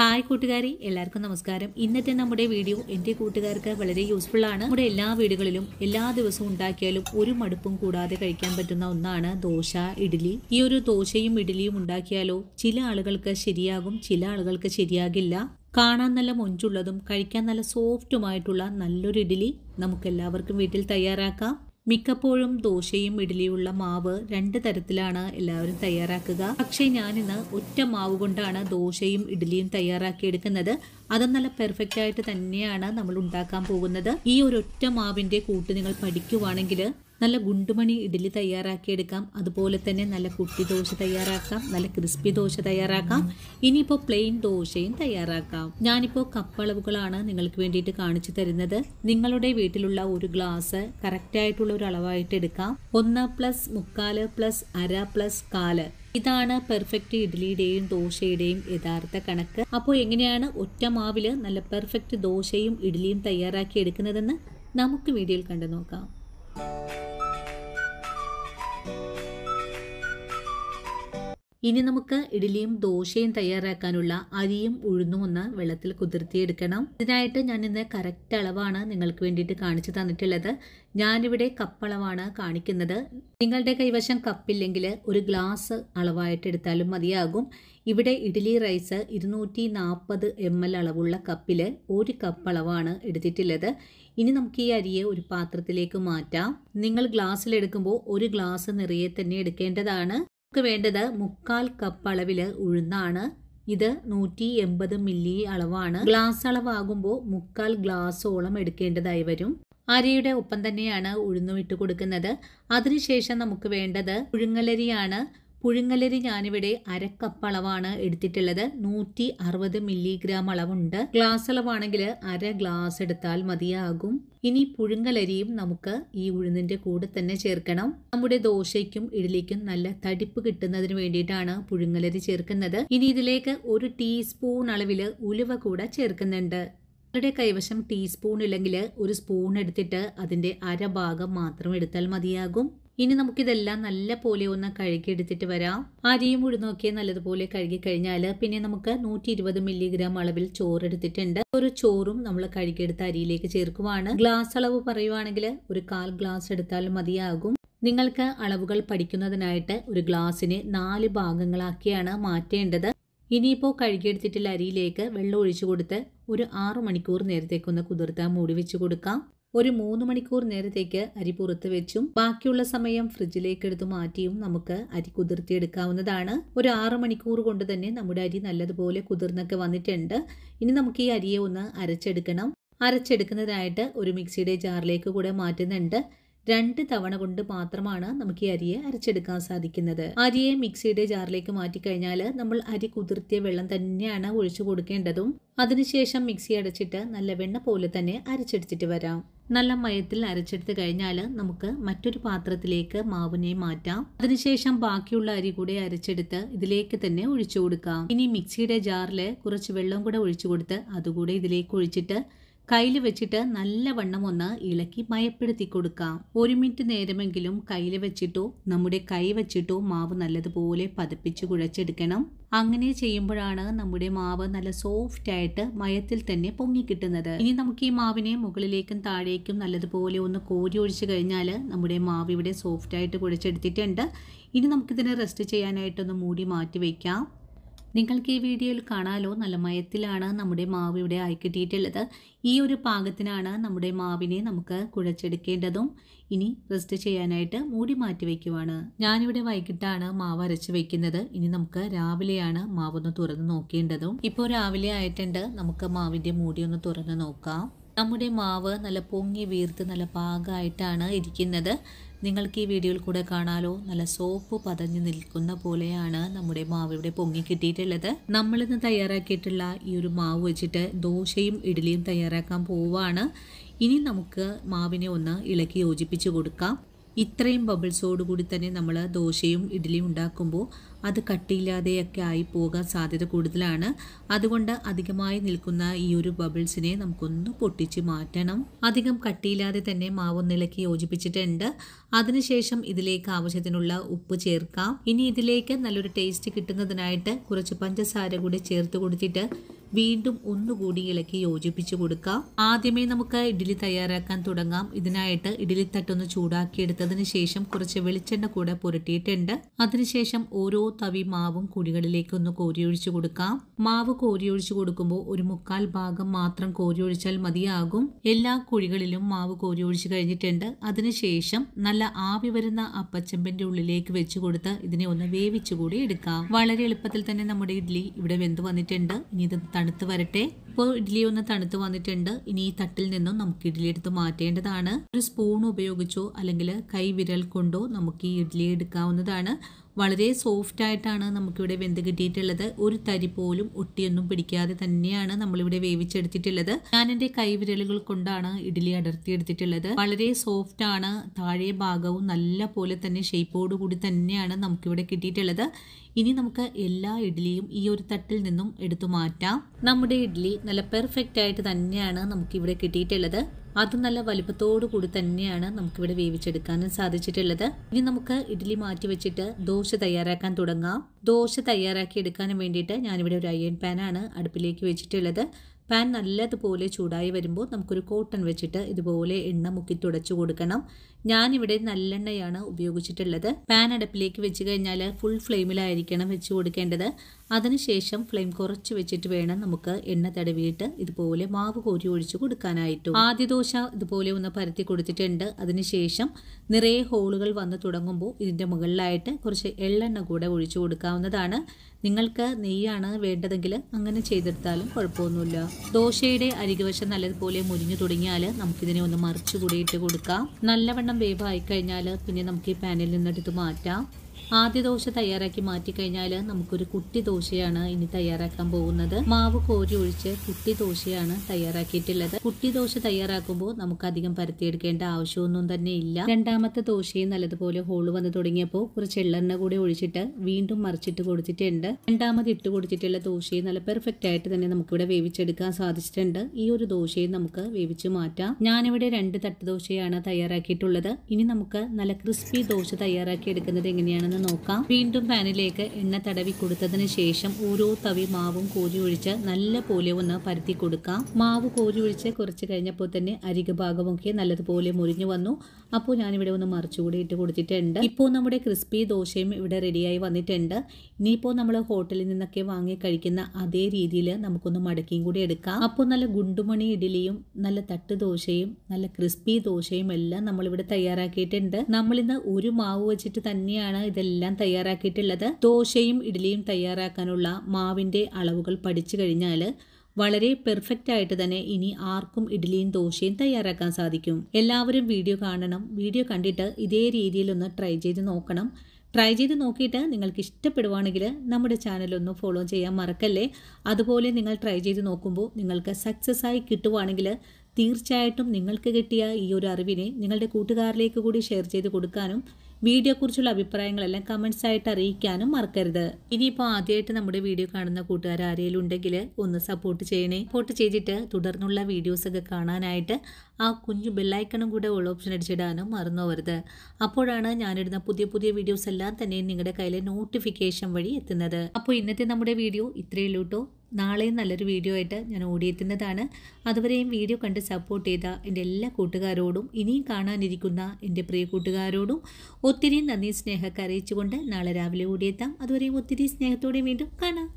hi കൂട്ടുകാരി എല്ലാവർക്കും നമസ്കാരം ഇന്നത്തെ നമ്മുടെ വീഡിയോ എൻ്റെ കൂട്ടുകാർക്ക് വളരെ യൂസ്ഫുൾ ആണ് നമ്മുടെ എല്ലാ വീടുകളിലും എല്ലാ ദിവസവും ഉണ്ടാക്കിയാലും ഒരു മടുപ്പും കൂടാതെ കഴിക്കാൻ പറ്റുന്ന ഒന്നാണ് ദോശ ഇഡ്ഡലി ഈ ഒരു ദോശയും ഇഡ്ഡലിയും ഉണ്ടാക്കിയാലോ ചില ആളുകൾക്ക് ശരിയാകും ചില ആളുകൾക്ക് ശരിയാകില്ല കാണാൻ നല്ല മൊഞ്ചുള്ളതും കഴിക്കാൻ നല്ല സോഫ്റ്റുമായിട്ടുള്ള നല്ലൊരു ഇഡ്ഡലി നമുക്ക് എല്ലാവർക്കും വീട്ടിൽ തയ്യാറാക്കാം മിക്കപ്പോഴും ദോശയും ഇഡ്ഡലിയുള്ള മാവ് രണ്ട് തരത്തിലാണ് എല്ലാവരും തയ്യാറാക്കുക പക്ഷേ ഞാനിന്ന് ഒറ്റ മാവ് കൊണ്ടാണ് ദോശയും ഇഡ്ഡലിയും തയ്യാറാക്കിയെടുക്കുന്നത് അതും നല്ല പെർഫെക്റ്റ് ആയിട്ട് തന്നെയാണ് നമ്മൾ ഉണ്ടാക്കാൻ പോകുന്നത് ഈ ഒരൊറ്റ മാവിൻ്റെ കൂട്ട് നിങ്ങൾ പഠിക്കുവാണെങ്കിൽ നല്ല ഗുണ്ടുമണി ഇഡ്ഡലി തയ്യാറാക്കിയെടുക്കാം അതുപോലെ തന്നെ നല്ല കുട്ടി ദോശ തയ്യാറാക്കാം നല്ല ക്രിസ്പി ദോശ തയ്യാറാക്കാം ഇനിയിപ്പോൾ പ്ലെയിൻ ദോശയും തയ്യാറാക്കാം ഞാനിപ്പോൾ കപ്പളവുകളാണ് നിങ്ങൾക്ക് വേണ്ടിയിട്ട് കാണിച്ചു തരുന്നത് നിങ്ങളുടെ വീട്ടിലുള്ള ഒരു ഗ്ലാസ് കറക്റ്റായിട്ടുള്ള ഒരു അളവായിട്ട് എടുക്കാം ഒന്ന് പ്ലസ് മുക്കാല് പ്ലസ് അര പ്ലസ് കാല് ഇതാണ് പെർഫെക്റ്റ് ഇഡ്ഡലിയുടെയും ദോശയുടെയും യഥാർത്ഥ കണക്ക് അപ്പോൾ എങ്ങനെയാണ് ഒറ്റ മാവില് നല്ല പെർഫെക്റ്റ് ദോശയും ഇഡ്ഡലിയും തയ്യാറാക്കി എടുക്കുന്നതെന്ന് നമുക്ക് വീഡിയോയിൽ കണ്ടു നോക്കാം ഇനി നമുക്ക് ഇഡ്ഡലിയും ദോശയും തയ്യാറാക്കാനുള്ള അരിയും ഉഴുന്നും ഒന്ന് വെള്ളത്തിൽ കുതിർത്തിയെടുക്കണം ഇതിനായിട്ട് ഞാൻ ഇന്ന് കറക്റ്റ് അളവാണ് നിങ്ങൾക്ക് വേണ്ടിയിട്ട് കാണിച്ചു തന്നിട്ടുള്ളത് ഞാനിവിടെ കപ്പളവാണ് കാണിക്കുന്നത് നിങ്ങളുടെ കൈവശം കപ്പില്ലെങ്കിൽ ഒരു ഗ്ലാസ് അളവായിട്ട് എടുത്താലും മതിയാകും ഇവിടെ ഇഡ്ഡലി റൈസ് ഇരുന്നൂറ്റി നാൽപ്പത് എം എൽ അളവുള്ള കപ്പിൽ ഒരു കപ്പളവാണ് എടുത്തിട്ടുള്ളത് ഇനി നമുക്ക് ഈ അരിയെ ഒരു പാത്രത്തിലേക്ക് മാറ്റാം നിങ്ങൾ ഗ്ലാസ്സിലെടുക്കുമ്പോൾ ഒരു ഗ്ലാസ് നിറയെ തന്നെ എടുക്കേണ്ടതാണ് നമുക്ക് വേണ്ടത് മുക്കാൽ കപ്പ് അളവിൽ ഉഴുന്നാണ് ഇത് നൂറ്റി എൺപത് മില്ലി അളവാണ് ഗ്ലാസ് അളവാകുമ്പോൾ മുക്കാൽ ഗ്ലാസോളം എടുക്കേണ്ടതായി വരും അരിയുടെ ഒപ്പം തന്നെയാണ് ഉഴുന്നും ഇട്ട് കൊടുക്കുന്നത് അതിനുശേഷം നമുക്ക് വേണ്ടത് പുഴുങ്ങലരിയാണ് പുഴുങ്ങലരി ഞാനിവിടെ അരക്കപ്പ് അളവാണ് എടുത്തിട്ടുള്ളത് നൂറ്റി അറുപത് മില്ലിഗ്രാം അളവുണ്ട് ഗ്ലാസ് അളവാണെങ്കിൽ അര ഗ്ലാസ് എടുത്താൽ മതിയാകും ഇനി പുഴുങ്ങലരിയും നമുക്ക് ഈ ഉഴുന്നിൻ്റെ കൂടെ തന്നെ ചേർക്കണം നമ്മുടെ ദോശയ്ക്കും ഇഡ്ലിക്കും നല്ല തടിപ്പ് കിട്ടുന്നതിന് വേണ്ടിയിട്ടാണ് പുഴുങ്ങലരി ചേർക്കുന്നത് ഇനി ഇതിലേക്ക് ഒരു ടീസ്പൂൺ അളവിൽ ഉലുവ കൂടെ ചേർക്കുന്നുണ്ട് നിങ്ങളുടെ കൈവശം ടീസ്പൂൺ ഇല്ലെങ്കിൽ ഒരു സ്പൂൺ എടുത്തിട്ട് അതിൻ്റെ അരഭാഗം മാത്രം എടുത്താൽ മതിയാകും ഇനി നമുക്കിതെല്ലാം നല്ല പോലെ ഒന്ന് കഴുകിയെടുത്തിട്ട് വരാം അരിയും ഉഴുന്നൊക്കെ നല്ലതുപോലെ കഴുകി കഴിഞ്ഞാൽ പിന്നെ നമുക്ക് നൂറ്റി ഇരുപത് മില്ലിഗ്രാം അളവിൽ ചോറെടുത്തിട്ടുണ്ട് ഒരു ചോറും നമ്മൾ കഴുകിയെടുത്ത അരിയിലേക്ക് ചേർക്കുവാണ് ഗ്ലാസ് അളവ് പറയുവാണെങ്കിൽ ഒരു കാൽ ഗ്ലാസ് എടുത്താൽ മതിയാകും നിങ്ങൾക്ക് അളവുകൾ പഠിക്കുന്നതിനായിട്ട് ഒരു ഗ്ലാസ്സിനെ നാല് ഭാഗങ്ങളാക്കിയാണ് മാറ്റേണ്ടത് ഇനിയിപ്പോൾ കഴുകിയെടുത്തിട്ടുള്ള അരിയിലേക്ക് വെള്ളം ഒഴിച്ചു കൊടുത്ത് ഒരു ആറു മണിക്കൂർ നേരത്തേക്കൊന്ന് കുതിർത്താൻ മൂടി വെച്ച് കൊടുക്കാം ഒരു മൂന്ന് മണിക്കൂർ നേരത്തേക്ക് അരി പുറത്ത് വെച്ചും ബാക്കിയുള്ള സമയം ഫ്രിഡ്ജിലേക്ക് എടുത്തു മാറ്റിയും നമുക്ക് അരി കുതിർത്തിയെടുക്കാവുന്നതാണ് ഒരു ആറ് മണിക്കൂർ കൊണ്ട് തന്നെ നമ്മുടെ അരി നല്ലതുപോലെ കുതിർന്നൊക്കെ വന്നിട്ടുണ്ട് ഇനി നമുക്ക് ഈ അരിയെ ഒന്ന് അരച്ചെടുക്കണം അരച്ചെടുക്കുന്നതിനായിട്ട് ഒരു മിക്സിയുടെ ജാറിലേക്ക് കൂടെ മാറ്റുന്നുണ്ട് രണ്ട് തവണ കൊണ്ട് മാത്രമാണ് നമുക്ക് ഈ അരിയെ അരച്ചെടുക്കാൻ സാധിക്കുന്നത് അരിയെ മിക്സിയുടെ ജാറിലേക്ക് മാറ്റിക്കഴിഞ്ഞാൽ നമ്മൾ അരി കുതിർത്തിയ വെള്ളം തന്നെയാണ് ഒഴിച്ചു കൊടുക്കേണ്ടതും അതിനുശേഷം മിക്സി അടച്ചിട്ട് നല്ല വെണ്ണ പോലെ തന്നെ അരച്ചെടുത്തിട്ട് വരാം നല്ല മയത്തിൽ അരച്ചെടുത്ത് കഴിഞ്ഞാൽ നമുക്ക് മറ്റൊരു പാത്രത്തിലേക്ക് മാവിനെ മാറ്റാം അതിനുശേഷം ബാക്കിയുള്ള അരി കൂടെ അരച്ചെടുത്ത് ഇതിലേക്ക് തന്നെ ഒഴിച്ചു കൊടുക്കാം ഇനി മിക്സിയുടെ ജാറിൽ കുറച്ച് വെള്ളം കൂടെ ഒഴിച്ചു കൊടുത്ത് അതുകൂടെ ഇതിലേക്ക് ഒഴിച്ചിട്ട് കയ്യിൽ വെച്ചിട്ട് നല്ലവണ്ണം ഒന്ന് ഇളക്കി മയപ്പെടുത്തി കൊടുക്കാം ഒരു മിനിറ്റ് നേരമെങ്കിലും കയ്യിൽ വെച്ചിട്ടോ നമ്മുടെ കൈ വെച്ചിട്ടോ മാവ് നല്ലതുപോലെ പതപ്പിച്ച് കുഴച്ചെടുക്കണം അങ്ങനെ ചെയ്യുമ്പോഴാണ് നമ്മുടെ മാവ് നല്ല സോഫ്റ്റ് ആയിട്ട് മയത്തിൽ തന്നെ പൊങ്ങിക്കിട്ടുന്നത് ഇനി നമുക്ക് ഈ മാവിനെ മുകളിലേക്കും താഴേക്കും നല്ലതുപോലെ ഒന്ന് കോരി ഒഴിച്ചു കഴിഞ്ഞാൽ നമ്മുടെ മാവ് ഇവിടെ സോഫ്റ്റ് ആയിട്ട് കുഴച്ചെടുത്തിട്ടുണ്ട് ഇനി നമുക്കിതിനെ റെസ്റ്റ് ചെയ്യാനായിട്ടൊന്ന് മൂടി മാറ്റി വയ്ക്കാം നിങ്ങൾക്ക് ഈ വീഡിയോയിൽ കാണാലോ നല്ല മയത്തിലാണ് നമ്മുടെ മാവ് ഇവിടെ ആയിക്കിട്ടിയിട്ടുള്ളത് ഈ ഒരു പാകത്തിനാണ് നമ്മുടെ മാവിനെ നമുക്ക് കുഴച്ചെടുക്കേണ്ടതും ഇനി റെസ്റ്റ് ചെയ്യാനായിട്ട് മൂടി മാറ്റി വയ്ക്കുവാണ് ഞാനിവിടെ വൈകിട്ടാണ് മാവ് അരച്ച് വെക്കുന്നത് ഇനി നമുക്ക് രാവിലെയാണ് മാവ് ഒന്ന് തുറന്ന് നോക്കേണ്ടതും ഇപ്പോൾ രാവിലെ ആയിട്ടുണ്ട് നമുക്ക് മാവിൻ്റെ മൂടി ഒന്ന് തുറന്ന് നോക്കാം നമ്മുടെ മാവ് നല്ല പൊങ്ങി വീർത്ത് നല്ല പാകമായിട്ടാണ് ഇരിക്കുന്നത് നിങ്ങൾക്ക് ഈ വീഡിയോയിൽ കൂടെ കാണാലോ നല്ല സോപ്പ് പതഞ്ഞു നിൽക്കുന്ന പോലെയാണ് നമ്മുടെ മാവ് ഇവിടെ പൊങ്ങി നമ്മൾ നമ്മളിന്ന് തയ്യാറാക്കിയിട്ടുള്ള ഈ ഒരു മാവ് വെച്ചിട്ട് ദോശയും ഇഡ്ഡലിയും തയ്യാറാക്കാൻ പോവാണ് ഇനി നമുക്ക് മാവിനെ ഒന്ന് ഇളക്കി യോജിപ്പിച്ച് കൊടുക്കാം ഇത്രയും കൂടി തന്നെ നമ്മൾ ദോശയും ഇഡ്ഡലിയും ഉണ്ടാക്കുമ്പോൾ അത് കട്ടിയില്ലാതെയൊക്കെ ആയി പോകാൻ സാധ്യത കൂടുതലാണ് അതുകൊണ്ട് അധികമായി നിൽക്കുന്ന ഈ ഒരു ബബിൾസിനെ നമുക്കൊന്ന് പൊട്ടിച്ച് മാറ്റണം അധികം കട്ടിയില്ലാതെ തന്നെ മാവൊന്ന് യോജിപ്പിച്ചിട്ടുണ്ട് അതിനുശേഷം ഇതിലേക്ക് ആവശ്യത്തിനുള്ള ഉപ്പ് ചേർക്കാം ഇനി ഇതിലേക്ക് നല്ലൊരു ടേസ്റ്റ് കിട്ടുന്നതിനായിട്ട് കുറച്ച് പഞ്ചസാര കൂടി ചേർത്ത് കൊടുത്തിട്ട് വീണ്ടും ഒന്നുകൂടി ഇളക്കി യോജിപ്പിച്ചു കൊടുക്കാം ആദ്യമേ നമുക്ക് ഇഡ്ഡലി തയ്യാറാക്കാൻ തുടങ്ങാം ഇതിനായിട്ട് തട്ടൊന്ന് ചൂടാക്കിയെടുത്തതിന് ശേഷം കുറച്ച് വെളിച്ചെണ്ണ കൂടെ പുരട്ടിയിട്ടുണ്ട് അതിനുശേഷം ഓരോ തവി മാവും കുഴികളിലേക്ക് ഒന്ന് കോരിയൊഴിച്ചു കൊടുക്കാം മാവ് കോരിയൊഴിച്ചു കൊടുക്കുമ്പോൾ ഒരു മുക്കാൽ ഭാഗം മാത്രം കോരിയൊഴിച്ചാൽ മതിയാകും എല്ലാ കുഴികളിലും മാവ് കോരിയൊഴിച്ചു കഴിഞ്ഞിട്ടുണ്ട് അതിനുശേഷം നല്ല ആവി വരുന്ന അപ്പച്ചമ്പിന്റെ ഉള്ളിലേക്ക് വെച്ചു കൊടുത്ത് ഇതിനെ ഒന്ന് വേവിച്ചു കൂടി എടുക്കാം വളരെ എളുപ്പത്തിൽ തന്നെ നമ്മുടെ ഇഡ്ഡലി ഇവിടെ വെന്ത് വന്നിട്ടുണ്ട് ഇനി ഇത് തണുത്ത് വരട്ടെ ഇപ്പോൾ ഇഡ്ഡലി ഒന്ന് തണുത്ത് വന്നിട്ടുണ്ട് ഇനി ഈ തട്ടിൽ നിന്നും നമുക്ക് ഇഡ്ഡലി എടുത്ത് മാറ്റേണ്ടതാണ് ഒരു സ്പൂൺ ഉപയോഗിച്ചോ അല്ലെങ്കിൽ കൈ വിരൽ കൊണ്ടോ നമുക്ക് ഈ ഇഡ്ഡലി എടുക്കാവുന്നതാണ് വളരെ സോഫ്റ്റ് ആയിട്ടാണ് നമുക്കിവിടെ വെന്ത് കിട്ടിയിട്ടുള്ളത് ഒരു തരി പോലും ഒട്ടിയൊന്നും പിടിക്കാതെ തന്നെയാണ് നമ്മളിവിടെ വേവിച്ചെടുത്തിട്ടുള്ളത് ഞാൻ എൻ്റെ കൈവിരലുകൾ കൊണ്ടാണ് ഇഡ്ഡലി അടർത്തിയെടുത്തിട്ടുള്ളത് വളരെ സോഫ്റ്റ് ആണ് താഴെ ഭാഗവും നല്ല പോലെ തന്നെ ഷേപ്പോടുകൂടി തന്നെയാണ് നമുക്കിവിടെ കിട്ടിയിട്ടുള്ളത് ഇനി നമുക്ക് എല്ലാ ഇഡ്ഡലിയും ഈ ഒരു തട്ടിൽ നിന്നും എടുത്തു മാറ്റാം നമ്മുടെ ഇഡ്ഡലി നല്ല പെർഫെക്റ്റ് ആയിട്ട് തന്നെയാണ് നമുക്കിവിടെ കിട്ടിയിട്ടുള്ളത് അത് നല്ല വലുപ്പത്തോടു കൂടി തന്നെയാണ് നമുക്കിവിടെ വേവിച്ചെടുക്കാനും സാധിച്ചിട്ടുള്ളത് ഇനി നമുക്ക് ഇഡ്ഡലി മാറ്റി വെച്ചിട്ട് ദോശ തയ്യാറാക്കാൻ തുടങ്ങാം ദോശ തയ്യാറാക്കി എടുക്കാനും വേണ്ടിയിട്ട് ഞാനിവിടെ ഒരു അയ്യൻ പാനാണ് അടുപ്പിലേക്ക് വെച്ചിട്ടുള്ളത് പാൻ നല്ലതുപോലെ ചൂടായി വരുമ്പോൾ നമുക്കൊരു കോട്ടൺ വെച്ചിട്ട് ഇതുപോലെ എണ്ണ മുക്കി തുടച്ചു കൊടുക്കണം ഞാനിവിടെ നല്ലെണ്ണയാണ് ഉപയോഗിച്ചിട്ടുള്ളത് പാൻ അടുപ്പിലേക്ക് വെച്ച് കഴിഞ്ഞാൽ ഫുൾ ഫ്ലെയിമിലായിരിക്കണം വെച്ച് കൊടുക്കേണ്ടത് അതിനുശേഷം ഫ്ലെയിം കുറച്ച് വെച്ചിട്ട് വേണം നമുക്ക് എണ്ണ തടവിയിട്ട് ഇതുപോലെ മാവ് കോരി ഒഴിച്ചു കൊടുക്കാനായിട്ടും ആദ്യ ദോശ ഇതുപോലെ ഒന്ന് പരത്തി കൊടുത്തിട്ടുണ്ട് അതിനുശേഷം നിറയെ ഹോളുകൾ വന്ന് തുടങ്ങുമ്പോൾ ഇതിൻ്റെ മുകളിലായിട്ട് കുറച്ച് എള്ളെണ്ണ കൂടെ ഒഴിച്ചു കൊടുക്കാവുന്നതാണ് നിങ്ങൾക്ക് നെയ്യാണ് വേണ്ടതെങ്കിൽ അങ്ങനെ ചെയ്തെടുത്താലും കുഴപ്പമൊന്നുമില്ല ദോശയുടെ അരികുവശം നല്ലതുപോലെ മുരിഞ്ഞു തുടങ്ങിയാൽ നമുക്കിതിനെ ഒന്ന് മറിച്ചു കൂടിയിട്ട് കൊടുക്കാം നല്ലവണ്ണം വേവായി കഴിഞ്ഞാൽ പിന്നെ നമുക്ക് ഈ പാനിൽ നിന്നെടുത്ത് മാറ്റാം ആദ്യ ദോശ തയ്യാറാക്കി മാറ്റിക്കഴിഞ്ഞാൽ നമുക്കൊരു കുട്ടി ദോശയാണ് ഇനി തയ്യാറാക്കാൻ പോകുന്നത് മാവ് കോരി ഒഴിച്ച് കുട്ടി ദോശയാണ് തയ്യാറാക്കിയിട്ടുള്ളത് കുട്ടി ദോശ തയ്യാറാക്കുമ്പോൾ നമുക്ക് അധികം പരത്തിയെടുക്കേണ്ട ആവശ്യമൊന്നും തന്നെ ഇല്ല രണ്ടാമത്തെ ദോശയും നല്ലതുപോലെ ഹോള് വന്ന് തുടങ്ങിയപ്പോൾ കുറച്ച് എള്ളെണ്ണ കൂടി ഒഴിച്ചിട്ട് വീണ്ടും മറിച്ചിട്ട് കൊടുത്തിട്ടുണ്ട് രണ്ടാമത് ഇട്ട് കൊടുത്തിട്ടുള്ള ദോശയും നല്ല പെർഫെക്റ്റ് ആയിട്ട് തന്നെ നമുക്കിവിടെ വേവിച്ചെടുക്കാൻ സാധിച്ചിട്ടുണ്ട് ഈ ഒരു ദോശയും നമുക്ക് വേവിച്ച് മാറ്റാം ഞാനിവിടെ രണ്ട് തട്ട് ദോശയാണ് തയ്യാറാക്കിയിട്ടുള്ളത് ഇനി നമുക്ക് നല്ല ക്രിസ്പി ദോശ തയ്യാറാക്കി എടുക്കുന്നത് എങ്ങനെയാണെന്ന് നോക്കാം വീണ്ടും പാനിലേക്ക് എണ്ണ തടവി കൊടുത്തതിന് ശേഷം ഓരോ തവി മാവും കോരി ഒഴിച്ച് നല്ല പോലെ ഒന്ന് പരത്തി കൊടുക്കാം മാവ് കോരി ഒഴിച്ച് കുറച്ച് കഴിഞ്ഞപ്പോൾ തന്നെ അരിക ഭാഗമൊക്കെ നല്ലതുപോലെ മുറിഞ്ഞു വന്നു അപ്പോൾ ഞാനിവിടെ ഒന്ന് മറിച്ചുകൂടി ഇട്ട് കൊടുത്തിട്ടുണ്ട് ഇപ്പോൾ നമ്മുടെ ക്രിസ്പി ദോശയും ഇവിടെ റെഡിയായി വന്നിട്ടുണ്ട് ഇനിയിപ്പോൾ നമ്മൾ ഹോട്ടലിൽ നിന്നൊക്കെ വാങ്ങി കഴിക്കുന്ന അതേ രീതിയിൽ നമുക്കൊന്ന് മടക്കിയും കൂടി എടുക്കാം അപ്പോൾ നല്ല ഗുണ്ടുമണി ഇഡലിയും നല്ല തട്ട് ദോശയും നല്ല ക്രിസ്പി ദോശയും എല്ലാം നമ്മളിവിടെ തയ്യാറാക്കിയിട്ടുണ്ട് നമ്മളിന്ന് ഒരു മാവ് വെച്ചിട്ട് തന്നെയാണ് ഇതെല്ലാം എല്ലാം തയ്യാറാക്കിയിട്ടുള്ളത് ദോശയും ഇഡ്ഡലിയും തയ്യാറാക്കാനുള്ള മാവിൻ്റെ അളവുകൾ പഠിച്ചു കഴിഞ്ഞാൽ വളരെ പെർഫെക്റ്റ് ആയിട്ട് തന്നെ ഇനി ആർക്കും ഇഡ്ഡലിയും ദോശയും തയ്യാറാക്കാൻ സാധിക്കും എല്ലാവരും വീഡിയോ കാണണം വീഡിയോ കണ്ടിട്ട് ഇതേ രീതിയിലൊന്ന് ട്രൈ ചെയ്ത് നോക്കണം ട്രൈ ചെയ്ത് നോക്കിയിട്ട് നിങ്ങൾക്ക് ഇഷ്ടപ്പെടുവാണെങ്കിൽ നമ്മുടെ ചാനൽ ഒന്ന് ഫോളോ ചെയ്യാൻ മറക്കല്ലേ അതുപോലെ നിങ്ങൾ ട്രൈ ചെയ്ത് നോക്കുമ്പോൾ നിങ്ങൾക്ക് സക്സസ് ആയി കിട്ടുവാണെങ്കിൽ തീർച്ചയായിട്ടും നിങ്ങൾക്ക് കിട്ടിയ ഈ ഒരു അറിവിനെ നിങ്ങളുടെ കൂട്ടുകാരിലേക്ക് കൂടി ഷെയർ ചെയ്ത് കൊടുക്കാനും വീഡിയോയെക്കുറിച്ചുള്ള അഭിപ്രായങ്ങളെല്ലാം കമൻസ് ആയിട്ട് അറിയിക്കാനും മറക്കരുത് ഇനിയിപ്പോൾ ആദ്യമായിട്ട് നമ്മുടെ വീഡിയോ കാണുന്ന കൂട്ടുകാർ ആരെങ്കിലും ഉണ്ടെങ്കിൽ ഒന്ന് സപ്പോർട്ട് ചെയ്യണേ സപ്പോർട്ട് ചെയ്തിട്ട് തുടർന്നുള്ള വീഡിയോസൊക്കെ കാണാനായിട്ട് ആ കുഞ്ഞു ബെല്ലൈക്കണും കൂടെ ഉള്ള ഓപ്ഷൻ അടിച്ചിടാനും മറന്നു അപ്പോഴാണ് ഞാനിടുന്ന പുതിയ പുതിയ വീഡിയോസ് എല്ലാം തന്നെ നിങ്ങളുടെ കയ്യിലെ നോട്ടിഫിക്കേഷൻ വഴി എത്തുന്നത് അപ്പോൾ ഇന്നത്തെ നമ്മുടെ വീഡിയോ ഇത്രയേ ഉള്ളൂ നാളെയും നല്ലൊരു വീഡിയോ ആയിട്ട് ഞാൻ ഓടിയെത്തുന്നതാണ് അതുവരെയും വീഡിയോ കണ്ട് സപ്പോർട്ട് ചെയ്ത എൻ്റെ എല്ലാ കൂട്ടുകാരോടും ഇനിയും കാണാനിരിക്കുന്ന എൻ്റെ പ്രിയ കൂട്ടുകാരോടും ഒത്തിരി നന്ദി സ്നേഹമൊക്കെ അറിയിച്ചുകൊണ്ട് നാളെ രാവിലെ ഓടിയെത്താം അതുവരെയും ഒത്തിരി സ്നേഹത്തോടെ വീണ്ടും കാണാം